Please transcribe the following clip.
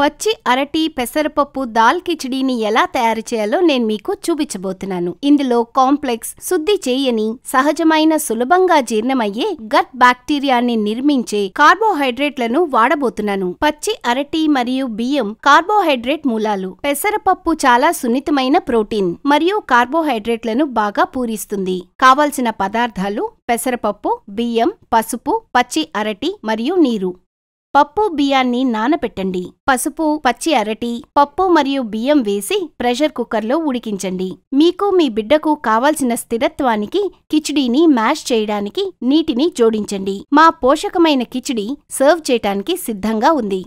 పచ్చి అరటి పెసరపప్పు దాల్ కిచడీని ఎలా తయారు చేయాలో నేను మీకు చూపించబోతున్నాను ఇందులో కాంప్లెక్స్ శుద్ధి చేయని సహజమైన సులభంగా జీర్ణమయ్యే గట్ బ్యాక్టీరియాని నిర్మించే కార్బోహైడ్రేట్లను వాడబోతున్నాను పచ్చి అరటి మరియు బియ్యం కార్బోహైడ్రేట్ మూలాలు పెసరపప్పు చాలా సున్నితమైన ప్రోటీన్ మరియు కార్బోహైడ్రేట్లను బాగా పూరిస్తుంది కావలసిన పదార్థాలు పెసరపప్పు బియ్యం పసుపు పచ్చి అరటి మరియు నీరు పప్పు బియ్యాన్ని నానపెట్టండి పసుపు పచ్చి అరటి పప్పు మరియు బియ్యం వేసి ప్రెషర్ కుక్కర్లో ఉడికించండి మీకు మీ బిడ్డకు కావాల్సిన స్థిరత్వానికి కిచిడీని మ్యాష్ చేయడానికి నీటిని జోడించండి మా పోషకమైన కిచిడి సర్వ్ చేయటానికి సిద్ధంగా ఉంది